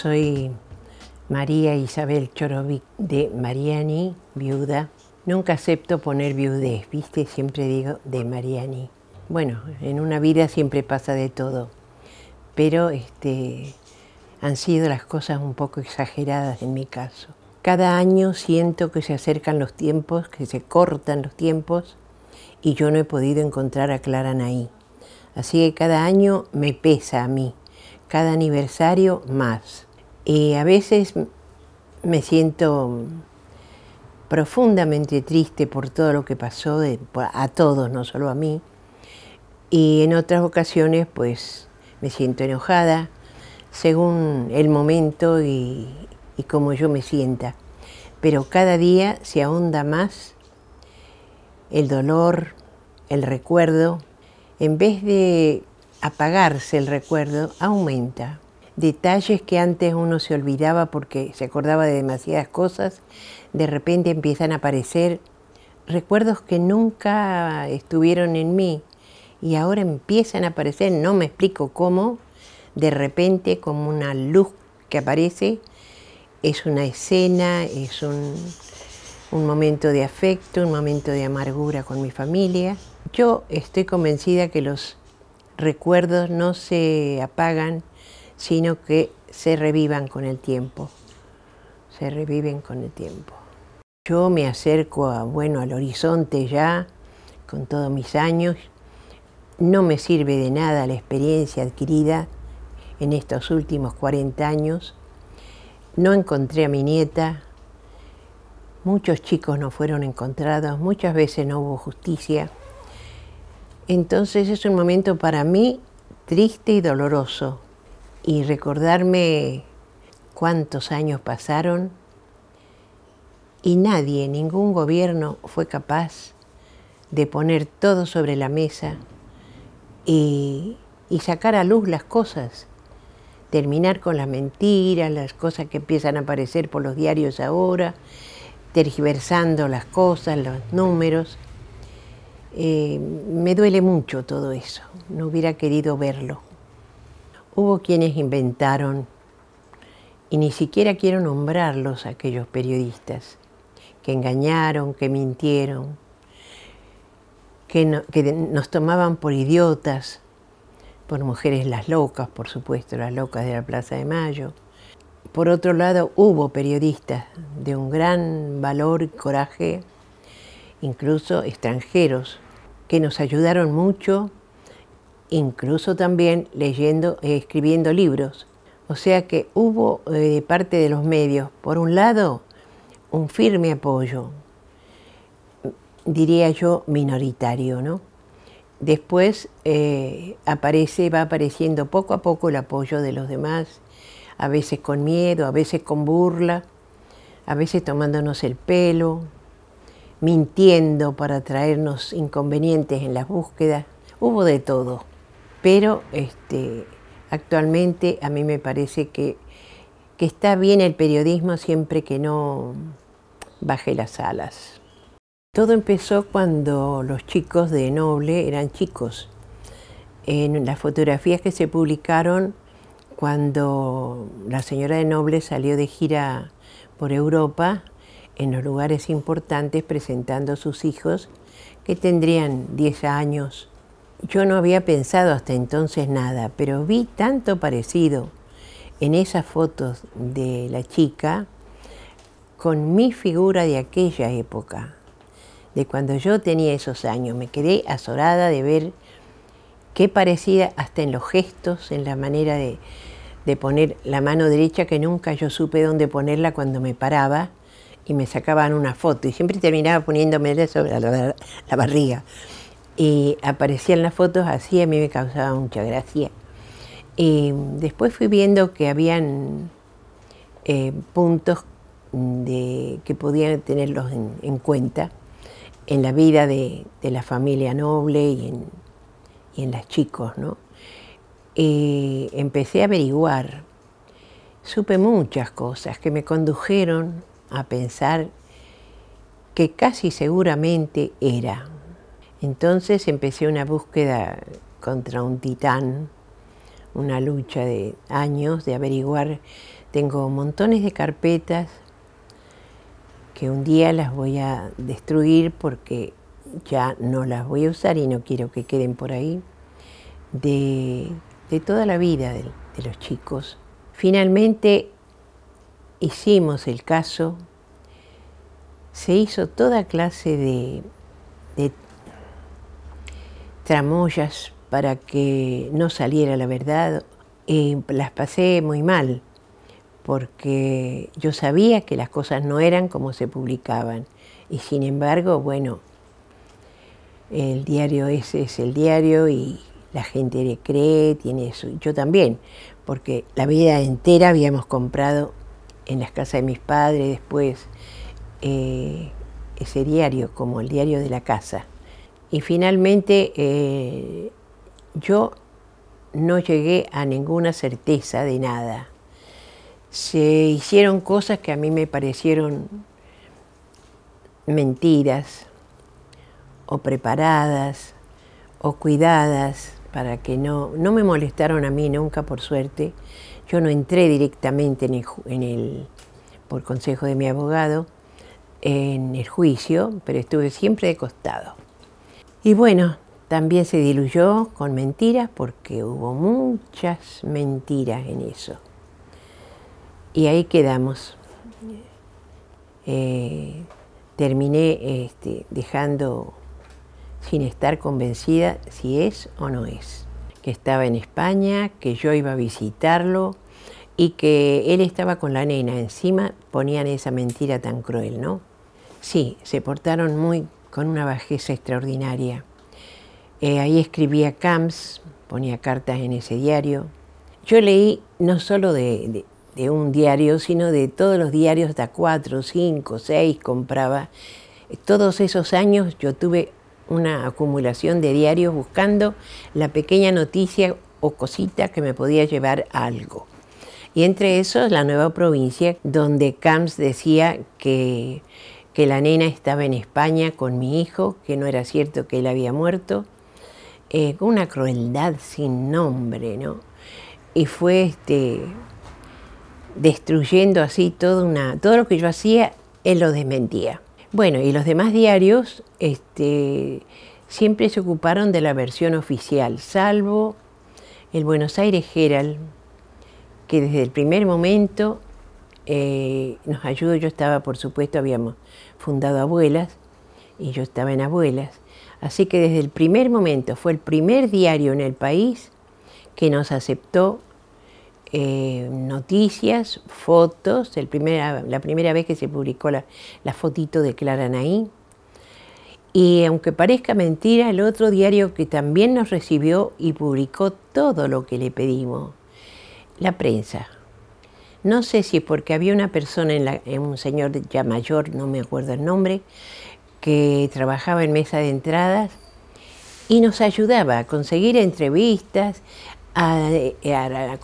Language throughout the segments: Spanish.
Soy María Isabel Chorovic de Mariani, viuda. Nunca acepto poner viudez, ¿viste? Siempre digo de Mariani. Bueno, en una vida siempre pasa de todo, pero este, han sido las cosas un poco exageradas en mi caso. Cada año siento que se acercan los tiempos, que se cortan los tiempos y yo no he podido encontrar a Clara Nahí. Así que cada año me pesa a mí, cada aniversario más. Y eh, a veces me siento profundamente triste por todo lo que pasó a todos, no solo a mí. Y en otras ocasiones pues me siento enojada según el momento y, y cómo yo me sienta. Pero cada día se ahonda más el dolor, el recuerdo. En vez de apagarse el recuerdo, aumenta detalles que antes uno se olvidaba porque se acordaba de demasiadas cosas, de repente empiezan a aparecer recuerdos que nunca estuvieron en mí y ahora empiezan a aparecer, no me explico cómo, de repente como una luz que aparece, es una escena, es un, un momento de afecto, un momento de amargura con mi familia. Yo estoy convencida que los recuerdos no se apagan sino que se revivan con el tiempo, se reviven con el tiempo. Yo me acerco a, bueno, al horizonte ya, con todos mis años, no me sirve de nada la experiencia adquirida en estos últimos 40 años, no encontré a mi nieta, muchos chicos no fueron encontrados, muchas veces no hubo justicia. Entonces es un momento para mí triste y doloroso, y recordarme cuántos años pasaron y nadie, ningún gobierno fue capaz de poner todo sobre la mesa y, sacar a luz las cosas, terminar con las mentiras, las cosas que empiezan a aparecer por los diarios ahora, tergiversando las cosas, los números. Eh, me duele mucho todo eso, no hubiera querido verlo. Hubo quienes inventaron, y ni siquiera quiero nombrarlos aquellos periodistas, que engañaron, que mintieron, que, nos tomaban por idiotas, por mujeres las locas, por supuesto, las locas de la Plaza de Mayo. Por otro lado, hubo periodistas de un gran valor y coraje, incluso extranjeros, que nos ayudaron mucho incluso también leyendo, y eh, escribiendo libros. O sea que hubo eh, de parte de los medios, por un lado, un firme apoyo, mm, diría yo, minoritario, ¿no? Después eh, aparece, va apareciendo poco a poco el apoyo de los demás, a veces con miedo, a veces con burla, a veces tomándonos el pelo, mintiendo para traernos inconvenientes en las búsquedas, hubo de todo. Pero este, actualmente a mí me parece que, que está bien el periodismo siempre que no baje las alas. Todo empezó cuando los chicos de Noble eran chicos. En las fotografías que se publicaron cuando la señora de Noble salió de gira por Europa, en los lugares importantes presentando a sus hijos que tendrían 10 años, yo no había pensado hasta entonces nada, pero vi tanto parecido en esas fotos de la chica con mi figura de aquella época, de cuando yo tenía esos años. Me quedé azorada de ver qué parecida hasta en los gestos, en la manera de, poner la mano derecha que nunca yo supe dónde ponerla cuando me paraba y me sacaban una foto y siempre terminaba poniéndome sobre la barriga y aparecían las fotos así, a mí me causaba mucha gracia. y después fui viendo que habían eh, puntos de, que podían tenerlos en, cuenta en la vida de, la familia noble y en, las en chicos, ¿no? empecé a averiguar, supe muchas cosas que me condujeron a pensar que casi seguramente era entonces empecé una búsqueda contra un titán, una lucha de años de averiguar. Tengo montones de carpetas que un día las voy a destruir porque ya no las voy a usar y no quiero que queden por ahí, de, toda la vida de los chicos. Finalmente hicimos el caso, se hizo toda clase de tramoyas para que no saliera la verdad y las pasé muy mal porque yo sabía que las cosas no eran como se publicaban y sin embargo, bueno, el diario ese es el diario y la gente le cree, tiene eso, yo también, porque la vida entera habíamos comprado en las casas de mis padres después eh, ese diario como el diario de la casa. Y finalmente eh, yo no llegué a ninguna certeza de nada. Se hicieron cosas que a mí me parecieron mentiras o preparadas o cuidadas para que no, no me molestaron a mí nunca, por suerte. Yo no entré directamente por consejo de mi abogado, en el juicio, pero estuve siempre de costado. Y bueno, también se diluyó con mentiras porque hubo muchas mentiras en eso. Y ahí quedamos. Eh, terminé este, dejando sin estar convencida si es o no es. Que estaba en España, que yo iba a visitarlo y que él estaba con la nena. Encima ponían esa mentira tan cruel, ¿no? Sí, se portaron muy con una bajeza extraordinaria. Eh, ahí escribía Camps, ponía cartas en ese diario. Yo leí no solo de, un diario, sino de todos los diarios, hasta cuatro, cinco, seis compraba. Todos esos años yo tuve una acumulación de diarios buscando la pequeña noticia o cosita que me podía llevar a algo. Y entre esos la nueva provincia, donde Camps decía que que la nena estaba en España con mi hijo, que no era cierto que él había muerto, con eh, una crueldad sin nombre, ¿no? Y fue este, destruyendo así todo, una, todo lo que yo hacía, él lo desmentía. Bueno, y los demás diarios este, siempre se ocuparon de la versión oficial, salvo el Buenos Aires Herald, que desde el primer momento eh, nos ayudó. Yo estaba, por supuesto, habíamos fundado Abuelas y yo estaba en Abuelas. Así que desde el primer momento, fue el primer diario en el país que nos aceptó eh, noticias, fotos, la primera vez que se publicó la, fotito de Clara Naín. Y aunque parezca mentira, el otro diario que también nos recibió y publicó todo lo que le pedimos, la prensa. No sé si porque había una persona, en un señor ya mayor, no me acuerdo el nombre, que trabajaba en mesa de entradas y nos ayudaba a conseguir entrevistas, a,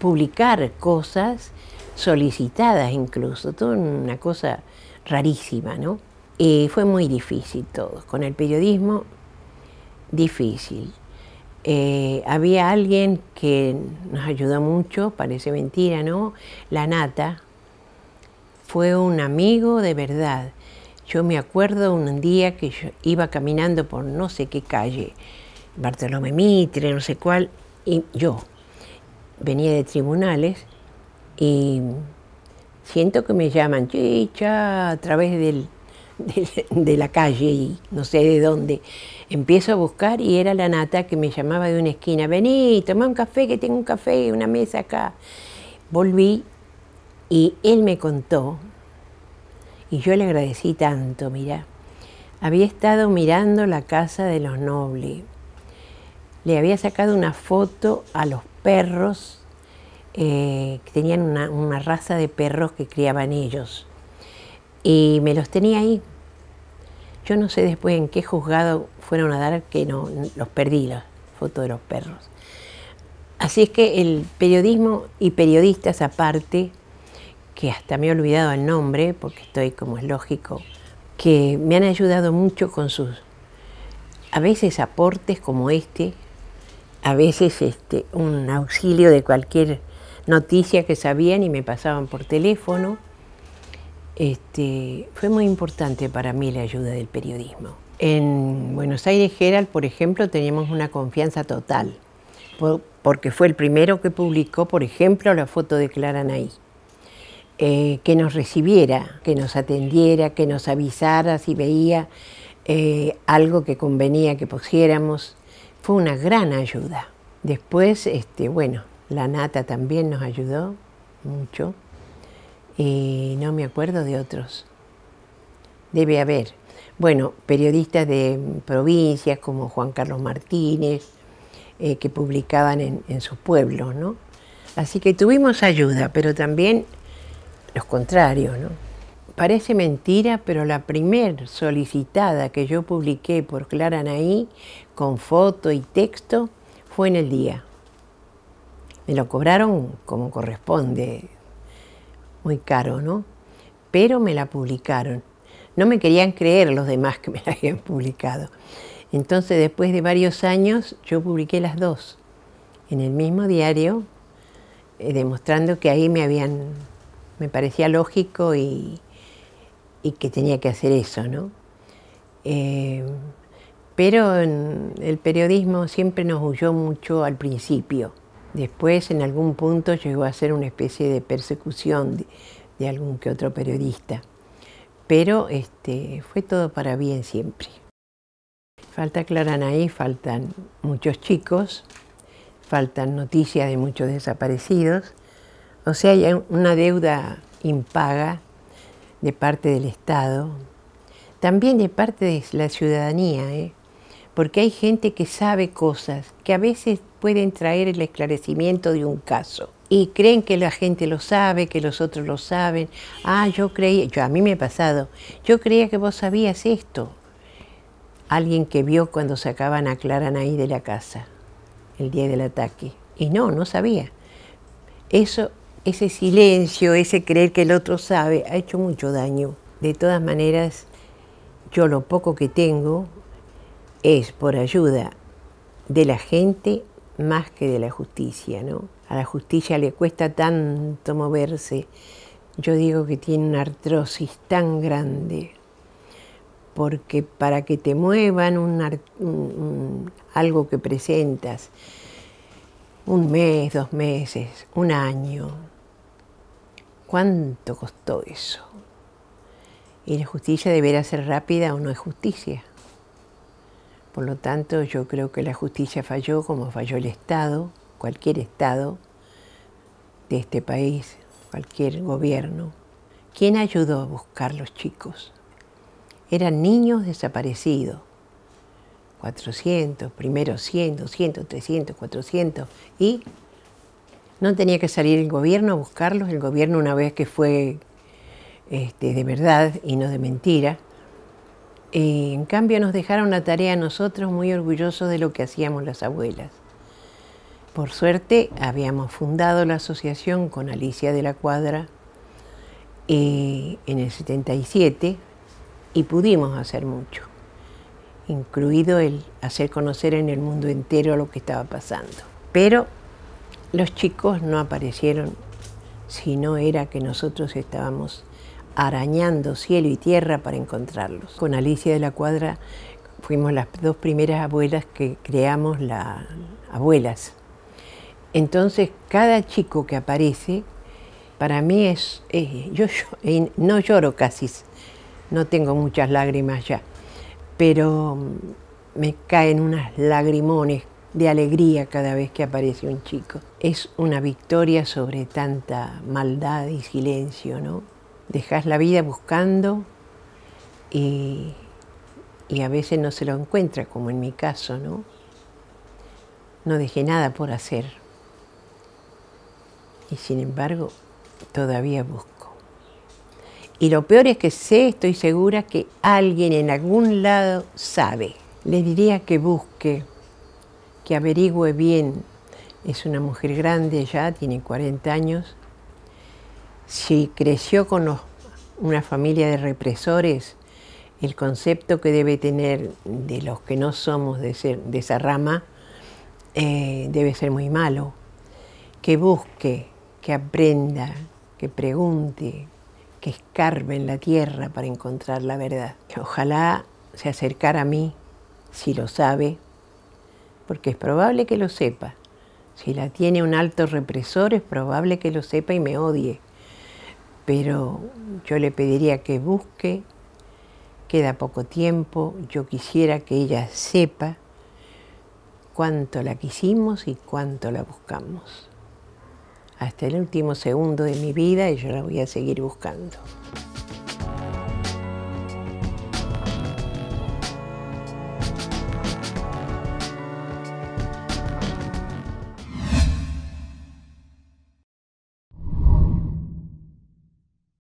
publicar cosas solicitadas incluso, una cosa rarísima, ¿no? Y fue muy difícil todo, con el periodismo difícil. Eh, había alguien que nos ayudó mucho, parece mentira, ¿no? La Nata fue un amigo de verdad. Yo me acuerdo un día que yo iba caminando por no sé qué calle, Bartolomé Mitre, no sé cuál, y yo venía de tribunales y siento que me llaman chicha a través de la calle y no sé de dónde. Empiezo a buscar y era la nata que me llamaba de una esquina, vení, toma un café, que tengo un café, una mesa acá. Volví y él me contó, y yo le agradecí tanto, mira, había estado mirando la casa de los nobles, le había sacado una foto a los perros, eh, que tenían una raza de perros que criaban ellos, y me los tenía ahí yo no sé después en qué juzgado fueron a dar que no, los perdí, las fotos de los perros. Así es que el periodismo y periodistas aparte, que hasta me he olvidado el nombre, porque estoy como es lógico, que me han ayudado mucho con sus, a veces aportes como este, a veces este, un auxilio de cualquier noticia que sabían y me pasaban por teléfono, este, fue muy importante para mí la ayuda del periodismo. En Buenos Aires Herald, por ejemplo, teníamos una confianza total, porque fue el primero que publicó, por ejemplo, la foto de Clara Nay. Eh, que nos recibiera, que nos atendiera, que nos avisara si veía eh, algo que convenía que pusiéramos. Fue una gran ayuda. Después, este, bueno, la nata también nos ayudó mucho y no me acuerdo de otros. Debe haber, bueno, periodistas de provincias como Juan Carlos Martínez, eh, que publicaban en, en sus pueblos, ¿no? Así que tuvimos ayuda, pero también los contrarios, ¿no? Parece mentira, pero la primer solicitada que yo publiqué por Clara Naí, con foto y texto, fue en el día. Me lo cobraron como corresponde, muy caro, ¿no? Pero me la publicaron. No me querían creer los demás que me la habían publicado. Entonces, después de varios años, yo publiqué las dos en el mismo diario, eh, demostrando que ahí me habían, me parecía lógico y, que tenía que hacer eso, ¿no? Eh, pero el periodismo siempre nos huyó mucho al principio. Después, en algún punto, llegó a ser una especie de persecución de, algún que otro periodista. Pero este, fue todo para bien siempre. Falta Clara Naí, faltan muchos chicos, faltan noticias de muchos desaparecidos. O sea, hay una deuda impaga de parte del Estado, también de parte de la ciudadanía. ¿eh? porque hay gente que sabe cosas que a veces pueden traer el esclarecimiento de un caso. Y creen que la gente lo sabe, que los otros lo saben. Ah, yo creía, yo, a mí me ha pasado, yo creía que vos sabías esto. Alguien que vio cuando sacaban a Clara ahí de la casa, el día del ataque. Y no, no sabía. Eso, ese silencio, ese creer que el otro sabe, ha hecho mucho daño. De todas maneras, yo lo poco que tengo, es por ayuda de la gente más que de la justicia, ¿no? A la justicia le cuesta tanto moverse. Yo digo que tiene una artrosis tan grande, porque para que te muevan algo que presentas, un mes, dos meses, un año, ¿cuánto costó eso? Y la justicia deberá ser rápida o no es justicia. Por lo tanto, yo creo que la justicia falló como falló el Estado, cualquier Estado de este país, cualquier gobierno. ¿Quién ayudó a buscar los chicos? Eran niños desaparecidos. 400, primero 100, 200, 300, 400. Y no tenía que salir el gobierno a buscarlos. El gobierno, una vez que fue este, de verdad y no de mentira, en cambio nos dejaron la tarea a nosotros muy orgullosos de lo que hacíamos las abuelas. Por suerte habíamos fundado la asociación con Alicia de la Cuadra eh, en el 77 y pudimos hacer mucho, incluido el hacer conocer en el mundo entero lo que estaba pasando. Pero los chicos no aparecieron, si no era que nosotros estábamos arañando cielo y tierra para encontrarlos. Con Alicia de la Cuadra fuimos las dos primeras abuelas que creamos las abuelas. Entonces, cada chico que aparece, para mí es, yo, yo no lloro casi, no tengo muchas lágrimas ya, pero me caen unas lagrimones de alegría cada vez que aparece un chico. Es una victoria sobre tanta maldad y silencio, ¿no? dejas la vida buscando y, y, a veces no se lo encuentra, como en mi caso, ¿no? No dejé nada por hacer. Y sin embargo, todavía busco. Y lo peor es que sé, estoy segura, que alguien en algún lado sabe. Le diría que busque, que averigüe bien. Es una mujer grande ya, tiene 40 años, si creció con una familia de represores, el concepto que debe tener de los que no somos de, esa rama eh, debe ser muy malo. Que busque, que aprenda, que pregunte, que escarbe en la tierra para encontrar la verdad. Ojalá se acercara a mí, si lo sabe, porque es probable que lo sepa. Si la tiene un alto represor, es probable que lo sepa y me odie pero yo le pediría que busque, queda poco tiempo, yo quisiera que ella sepa cuánto la quisimos y cuánto la buscamos. Hasta el último segundo de mi vida y yo la voy a seguir buscando.